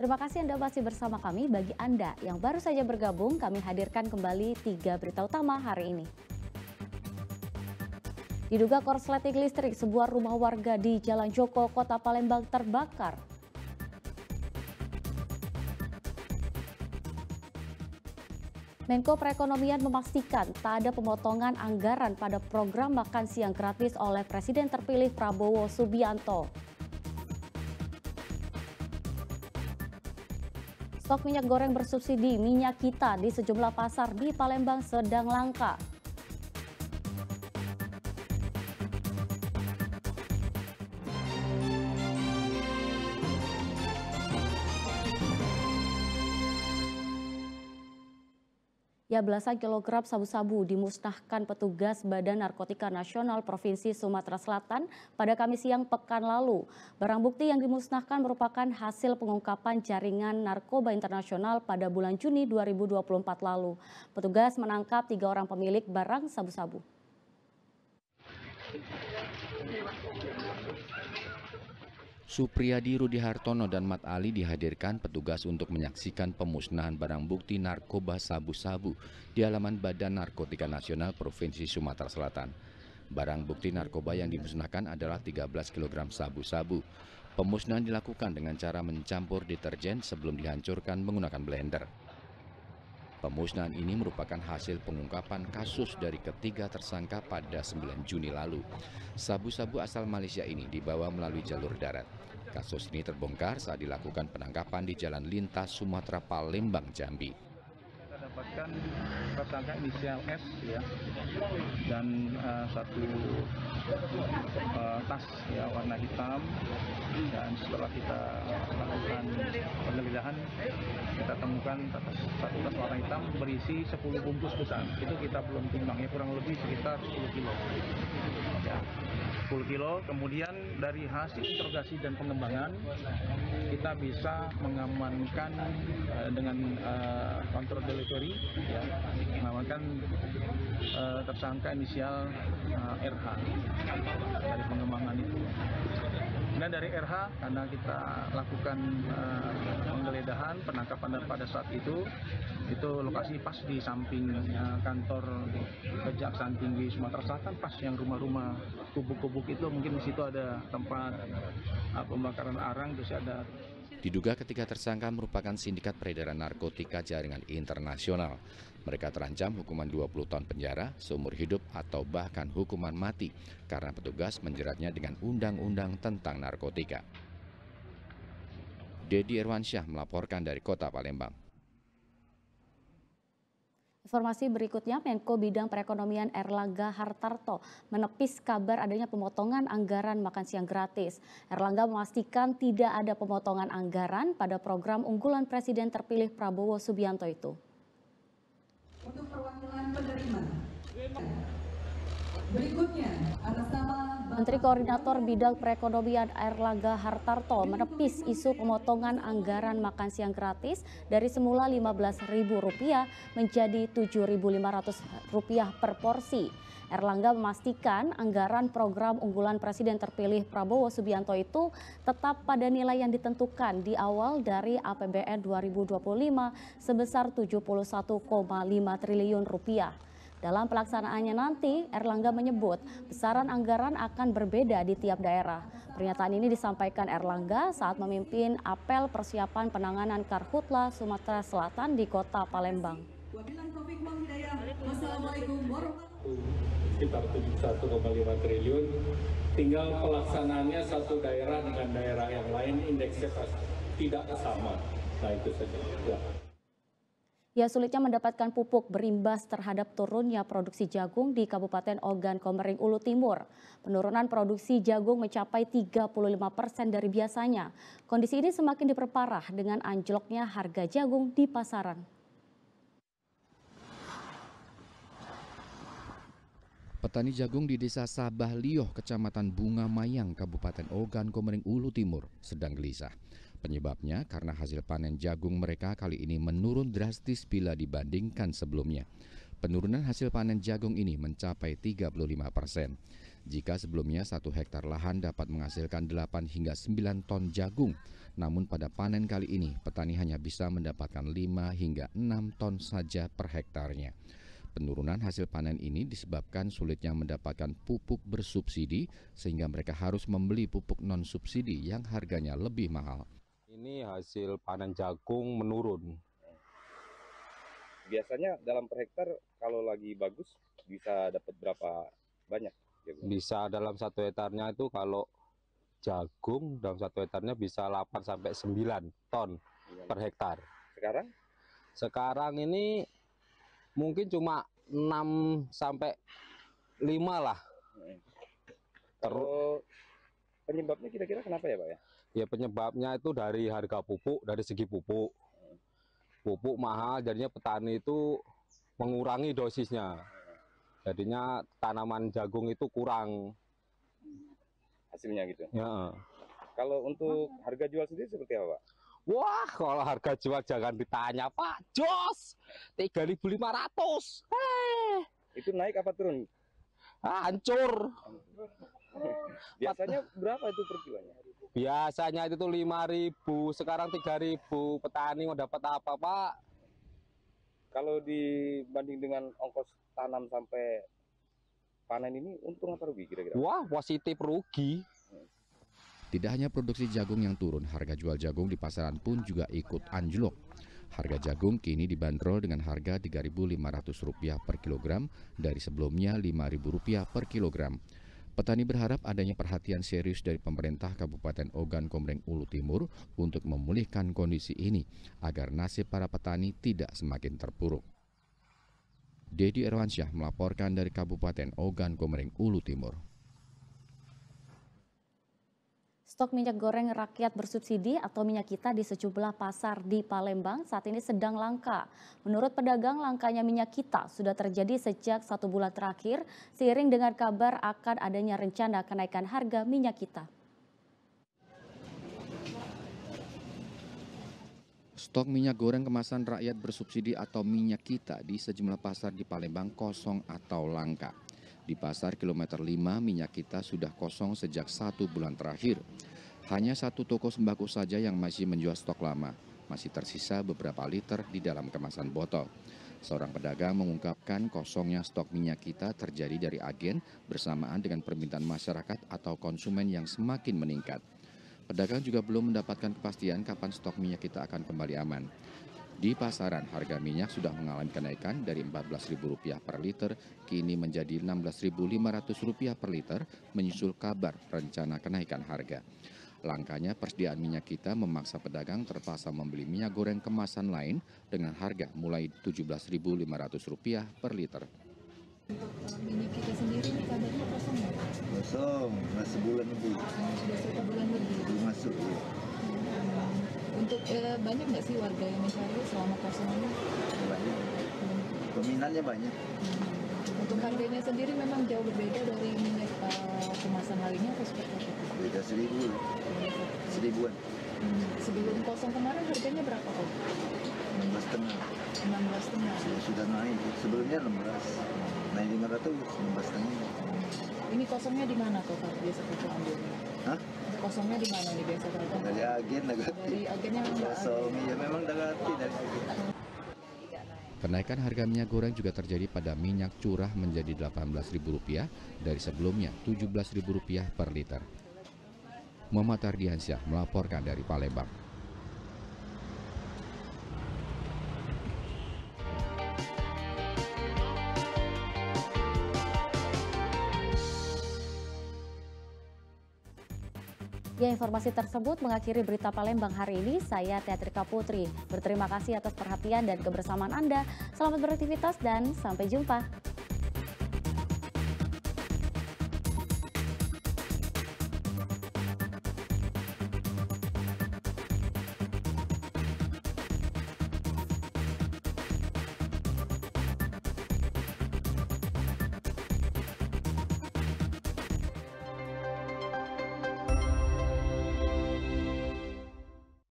Terima kasih Anda masih bersama kami. Bagi Anda yang baru saja bergabung, kami hadirkan kembali tiga berita utama hari ini. Diduga korsleting listrik, sebuah rumah warga di Jalan Joko, Kota Palembang terbakar. Menko Perekonomian memastikan tak ada pemotongan anggaran pada program makan siang gratis oleh Presiden terpilih Prabowo Subianto. Stok minyak goreng bersubsidi minyak kita di sejumlah pasar di Palembang sedang langka. ya belasan kilogram sabu-sabu dimusnahkan petugas Badan Narkotika Nasional Provinsi Sumatera Selatan pada Kamis siang pekan lalu. Barang bukti yang dimusnahkan merupakan hasil pengungkapan jaringan narkoba internasional pada bulan Juni 2024 lalu. Petugas menangkap tiga orang pemilik barang sabu-sabu. Supriyadi Rudi Hartono dan Mat Ali dihadirkan petugas untuk menyaksikan pemusnahan barang bukti narkoba sabu-sabu di halaman Badan Narkotika Nasional Provinsi Sumatera Selatan. Barang bukti narkoba yang dimusnahkan adalah 13 kg sabu-sabu. Pemusnahan dilakukan dengan cara mencampur deterjen sebelum dihancurkan menggunakan blender. Pemusnahan ini merupakan hasil pengungkapan kasus dari ketiga tersangka pada 9 Juni lalu. Sabu-sabu asal Malaysia ini dibawa melalui jalur darat. Kasus ini terbongkar saat dilakukan penangkapan di Jalan Lintas Sumatera Palembang, Jambi menetapkan tersangka inisial S ya dan uh, satu uh, tas ya warna hitam dan setelah kita lakukan penggeledahan kita temukan tas, satu tas warna hitam berisi 10 bungkus besar itu kita belum timbang ya kurang lebih sekitar 10 kilo ya 10 kilo kemudian dari hasil interogasi dan pengembangan kita bisa mengamankan uh, dengan uh, counter delivery mengamankan eh, tersangka inisial RH eh, dari pengembangan itu. Dan dari RH karena kita lakukan eh, penggeledahan penangkapan pada saat itu itu lokasi pas di samping kantor Kejaksaan Tinggi Sumatera Selatan pas yang rumah-rumah kubuk-kubuk itu mungkin di situ ada tempat eh, pembakaran arang terus ada Diduga ketiga tersangka merupakan sindikat peredaran narkotika jaringan internasional. Mereka terancam hukuman 20 tahun penjara, seumur hidup, atau bahkan hukuman mati karena petugas menjeratnya dengan undang-undang tentang narkotika. Dedi Erwansyah melaporkan dari kota Palembang. Informasi berikutnya, Menko Bidang Perekonomian Erlangga Hartarto menepis kabar adanya pemotongan anggaran makan siang gratis. Erlangga memastikan tidak ada pemotongan anggaran pada program unggulan Presiden terpilih Prabowo Subianto itu. Untuk perwakilan penerima, Berikutnya, Menteri Koordinator Bidang Perekonomian Erlangga Hartarto menepis isu pemotongan anggaran makan siang gratis dari semula Rp15.000 menjadi Rp7.500 per porsi. Erlangga memastikan anggaran program unggulan Presiden terpilih Prabowo Subianto itu tetap pada nilai yang ditentukan di awal dari APBN 2025 sebesar 71,5 triliun rupiah. Dalam pelaksanaannya nanti, Erlangga menyebut besaran anggaran akan berbeda di tiap daerah. Pernyataan ini disampaikan Erlangga saat memimpin apel persiapan penanganan Karhutla Sumatera Selatan di kota Palembang. Sekitar 71,5 triliun, tinggal pelaksanaannya satu daerah dengan daerah yang lain indeksnya tidak sama. Nah itu saja. Ya. Ya sulitnya mendapatkan pupuk berimbas terhadap turunnya produksi jagung di Kabupaten Ogan Komering Ulu Timur. Penurunan produksi jagung mencapai 35 persen dari biasanya. Kondisi ini semakin diperparah dengan anjloknya harga jagung di pasaran. Petani jagung di desa Sabah Lioh, kecamatan Bunga Mayang, Kabupaten Ogan Komering Ulu Timur sedang gelisah. Penyebabnya karena hasil panen jagung mereka kali ini menurun drastis bila dibandingkan sebelumnya. Penurunan hasil panen jagung ini mencapai 35 persen. Jika sebelumnya satu hektar lahan dapat menghasilkan 8 hingga 9 ton jagung, namun pada panen kali ini petani hanya bisa mendapatkan 5 hingga 6 ton saja per hektarnya. Penurunan hasil panen ini disebabkan sulitnya mendapatkan pupuk bersubsidi sehingga mereka harus membeli pupuk non-subsidi yang harganya lebih mahal ini hasil panen jagung menurun. Biasanya dalam per hektar kalau lagi bagus bisa dapat berapa banyak? Bisa dalam satu hektarnya itu kalau jagung dalam satu hektarnya bisa 8 sampai 9 ton iya. per hektar. Sekarang? Sekarang ini mungkin cuma 6 sampai 5 lah. Iya. Terus penyebabnya kira-kira kenapa ya, Pak ya? ya penyebabnya itu dari harga pupuk dari segi pupuk pupuk mahal jadinya petani itu mengurangi dosisnya jadinya tanaman jagung itu kurang hasilnya gitu ya kalau untuk harga jual sendiri seperti apa Pak? Wah, kalau harga jual jangan ditanya, Pak. Jos, 3.500. Hei. Eh. Itu naik apa turun? Ah, hancur. Biasanya berapa itu per kilonya? Biasanya itu tuh 5000 sekarang 3000 Petani mau dapat apa Pak? Kalau dibanding dengan ongkos tanam sampai panen ini untung atau rugi kira-kira? Wah positif rugi Tidak hanya produksi jagung yang turun, harga jual jagung di pasaran pun juga ikut anjlok. Harga jagung kini dibanderol dengan harga Rp3.500 per kilogram dari sebelumnya Rp5.000 per kilogram. Petani berharap adanya perhatian serius dari pemerintah Kabupaten Ogan Komering Ulu Timur untuk memulihkan kondisi ini agar nasib para petani tidak semakin terpuruk. Dedi Erwansyah melaporkan dari Kabupaten Ogan Komering Ulu Timur. Stok minyak goreng rakyat bersubsidi atau minyak kita di sejumlah pasar di Palembang saat ini sedang langka. Menurut pedagang, langkanya minyak kita sudah terjadi sejak satu bulan terakhir seiring dengan kabar akan adanya rencana kenaikan harga minyak kita. Stok minyak goreng kemasan rakyat bersubsidi atau minyak kita di sejumlah pasar di Palembang kosong atau langka. Di pasar kilometer 5, minyak kita sudah kosong sejak satu bulan terakhir. Hanya satu toko sembako saja yang masih menjual stok lama. Masih tersisa beberapa liter di dalam kemasan botol. Seorang pedagang mengungkapkan kosongnya stok minyak kita terjadi dari agen bersamaan dengan permintaan masyarakat atau konsumen yang semakin meningkat. Pedagang juga belum mendapatkan kepastian kapan stok minyak kita akan kembali aman. Di pasaran, harga minyak sudah mengalami kenaikan dari Rp14.000 per liter, kini menjadi Rp16.500 per liter, menyusul kabar rencana kenaikan harga. Langkahnya persediaan minyak kita memaksa pedagang terpaksa membeli minyak goreng kemasan lain dengan harga mulai Rp17.500 per liter. Minyak kita sendiri kabarnya kosong nggak Kosong, sebulan lebih. Sudah lebih? Belum masuk ya. Hmm. Untuk eh, banyak nggak sih warga yang mencari selama kosong ini? Banyak. Hmm. Peminatnya banyak. Hmm. Untuk harganya sendiri memang jauh berbeda dari minyak uh, kemasan lainnya atau seperti apa? Beda seribu, seribuan. Hmm. Sebelum kosong kemarin harganya berapa kok? Enam belas setengah. Enam belas setengah. Sudah naik. Sebelumnya enam belas. Naik lima ratus, enam belas setengah. Hmm. Ini kosongnya di mana kok Pak biasa kita ambil Hah? Kosongnya di mana nih biasa kakak? Dari agen Dagati. Dari agennya memang Kosong, ya memang Dagati dari agen. Hmm. Kenaikan harga minyak goreng juga terjadi pada minyak curah menjadi Rp18.000 dari sebelumnya Rp17.000 per liter. Muhammad Ardiansyah melaporkan dari Palembang. Ya, informasi tersebut mengakhiri berita Palembang hari ini. Saya Teatrika Putri. Berterima kasih atas perhatian dan kebersamaan Anda. Selamat beraktivitas dan sampai jumpa.